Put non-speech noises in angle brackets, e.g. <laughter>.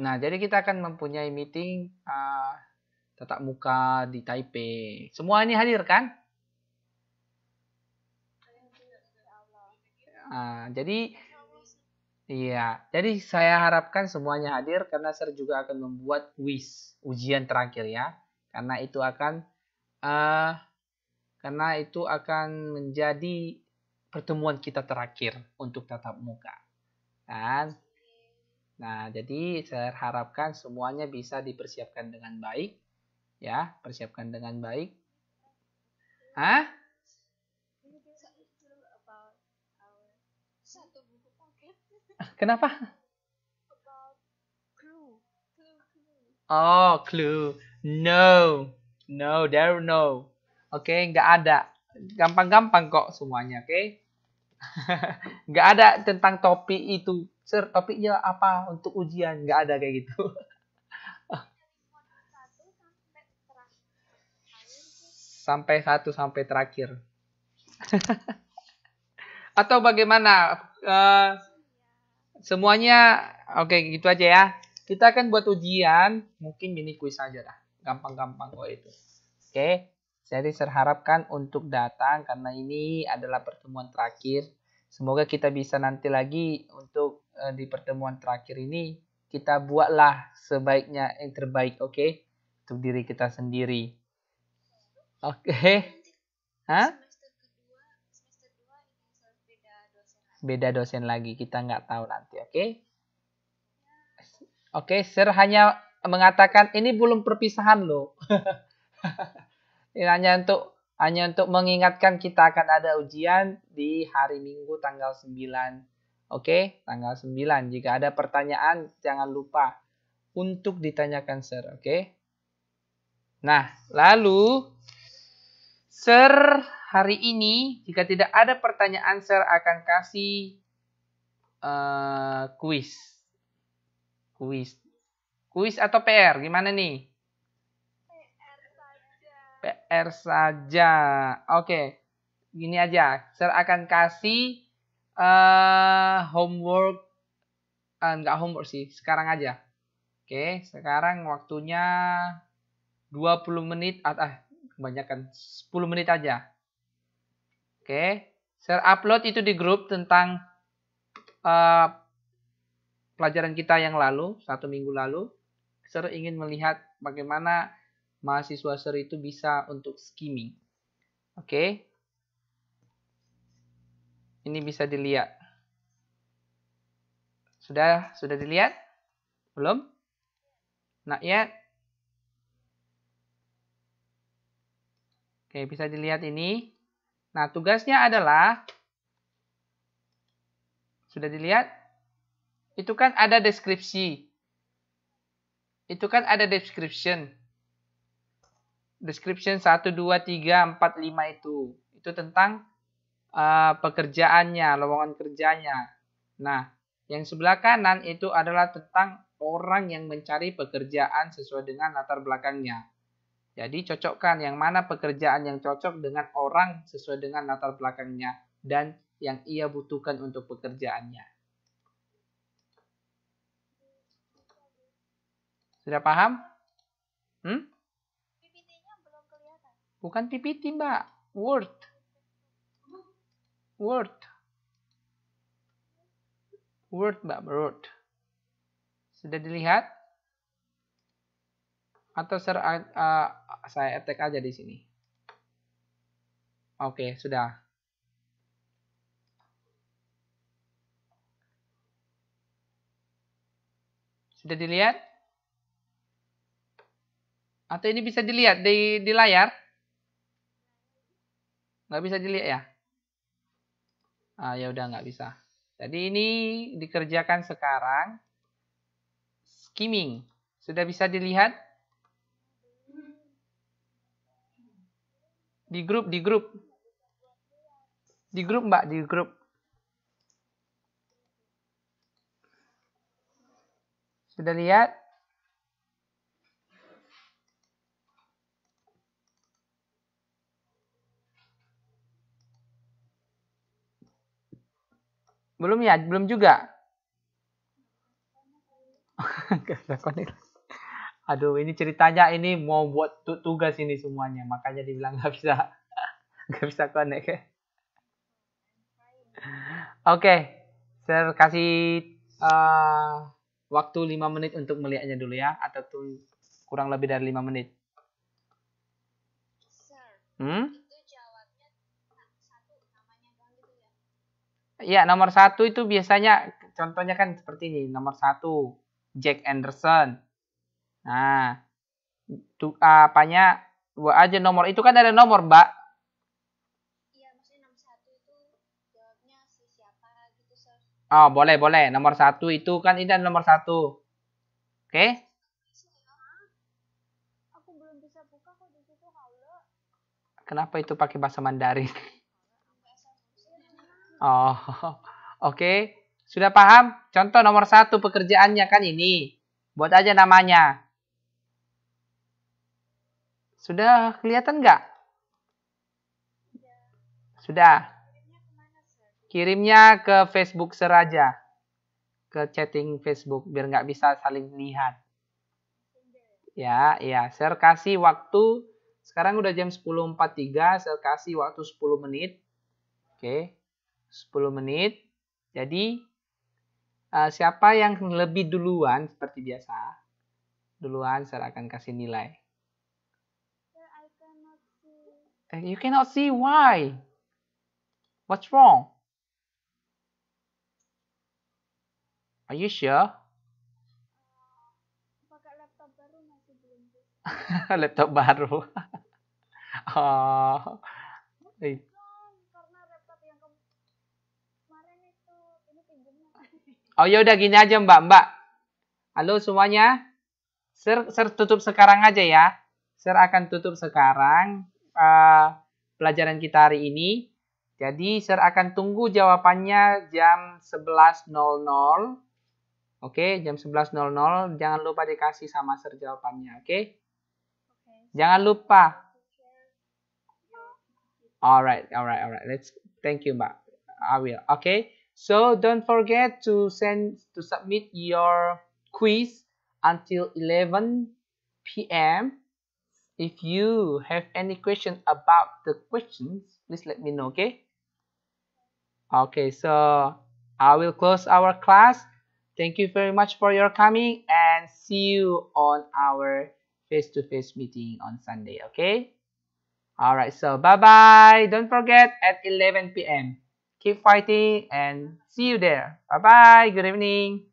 Nah, jadi kita akan mempunyai meeting uh, tatap muka di Taipei. Semua ini hadir kan? Uh, jadi iya, jadi saya harapkan semuanya hadir karena saya juga akan membuat quiz ujian terakhir ya. Karena itu akan uh, karena itu akan menjadi pertemuan kita terakhir untuk tatap muka. Dan, Nah, jadi saya harapkan semuanya bisa dipersiapkan dengan baik. Ya, persiapkan dengan baik. Hah? Kenapa? Oh, clue. No. No, there no. Oke, okay, nggak ada. Gampang-gampang kok semuanya, oke? Okay? <laughs> nggak ada tentang topik itu sir topiknya apa untuk ujian nggak ada kayak gitu <laughs> sampai satu sampai terakhir <laughs> atau bagaimana uh, semuanya oke okay, gitu aja ya kita akan buat ujian mungkin mini quiz aja dah gampang-gampang kok itu oke okay? Jadi saya harapkan untuk datang karena ini adalah pertemuan terakhir. Semoga kita bisa nanti lagi untuk uh, di pertemuan terakhir ini kita buatlah sebaiknya yang terbaik, oke? Okay? Untuk diri kita sendiri. Oke. Okay. Hah? Beda dosen lagi, kita nggak tahu nanti, oke? Okay? Oke, okay, Sir hanya mengatakan ini belum perpisahan loh. <laughs> Ini hanya untuk hanya untuk mengingatkan kita akan ada ujian di hari Minggu tanggal 9. Oke, tanggal 9. Jika ada pertanyaan jangan lupa untuk ditanyakan sir, oke? Nah, lalu sir hari ini jika tidak ada pertanyaan sir akan kasih uh, eh, quiz, Kuis. Kuis atau PR gimana nih? PR saja. Oke, gini aja. Saya akan kasih uh, homework, uh, eh, enggak homework sih, sekarang aja. Oke, sekarang waktunya 20 menit, ah, ah kebanyakan 10 menit aja. Oke, share upload itu di grup tentang uh, pelajaran kita yang lalu, satu minggu lalu. Saya ingin melihat bagaimana mahasiswa seri itu bisa untuk skimming. Oke. Okay. Ini bisa dilihat. Sudah sudah dilihat? Belum? Not yet. Ya? Oke, okay, bisa dilihat ini. Nah, tugasnya adalah sudah dilihat? Itu kan ada deskripsi. Itu kan ada description description 1, 2, 3, 4, 5 itu. Itu tentang uh, pekerjaannya, lowongan kerjanya. Nah, yang sebelah kanan itu adalah tentang orang yang mencari pekerjaan sesuai dengan latar belakangnya. Jadi cocokkan yang mana pekerjaan yang cocok dengan orang sesuai dengan latar belakangnya dan yang ia butuhkan untuk pekerjaannya. Sudah paham? Hmm? Bukan PPT, Mbak. Word. Word. Word, Mbak. Word. Sudah dilihat? Atau ser, uh, saya attack aja di sini. Oke, okay, sudah. Sudah dilihat? Atau ini bisa dilihat di, di layar? Nggak bisa dilihat ya? Ah, ya udah nggak bisa. Jadi ini dikerjakan sekarang. Skimming. Sudah bisa dilihat? Di grup, di grup. Di grup mbak, di grup. Sudah lihat? Belum ya? Belum juga? <laughs> Aduh, ini ceritanya ini mau buat tugas ini semuanya. Makanya dibilang nggak bisa. Nggak <laughs> bisa konek. Oke, okay, saya kasih uh, waktu 5 menit untuk melihatnya dulu ya. Atau kurang lebih dari 5 menit. Hmm? Ya, nomor satu itu biasanya contohnya kan seperti ini. Nomor satu, Jack Anderson. Nah, tuh apanya dua aja nomor itu kan ada nomor, Mbak. Iya, maksudnya nomor satu itu jawabnya si siapa gitu, Sir. Oh, boleh, boleh. Nomor satu itu kan ini ada nomor satu. Oke? Okay? Aku belum bisa buka kok di situ Kenapa itu pakai bahasa Mandarin? <laughs> Oh, <laughs> oke. Okay. Sudah paham? Contoh nomor satu pekerjaannya kan ini. Buat aja namanya. Sudah kelihatan nggak? Sudah. Kirimnya ke Facebook seraja. Ke chatting Facebook biar nggak bisa saling lihat. Ya, ya. Share kasih waktu. Sekarang udah jam 10.43. Share kasih waktu 10 menit. Oke. Okay. 10 menit. Jadi eh, siapa yang lebih duluan seperti biasa, duluan saya akan kasih nilai. And eh, you cannot see why. What's wrong? Are you sure? Pakai <laughs> laptop baru masih belum. laptop baru. oh, Oh ya udah gini aja Mbak, Mbak. Halo semuanya. Ser, ser tutup sekarang aja ya. Ser akan tutup sekarang uh, pelajaran kita hari ini. Jadi Ser akan tunggu jawabannya jam 11.00. Oke, jam 11.00. Jangan lupa dikasih sama Ser jawabannya, oke? Jangan lupa. Alright, alright, alright. Let's thank you, Mbak. I will. Oke. Okay? So don't forget to send to submit your quiz until 11 p.m. If you have any question about the questions, please let me know, okay? Okay, so I will close our class. Thank you very much for your coming and see you on our face-to-face -face meeting on Sunday, okay? Alright, so bye-bye. Don't forget at 11 p.m keep fighting and see you there. Bye bye. Good evening.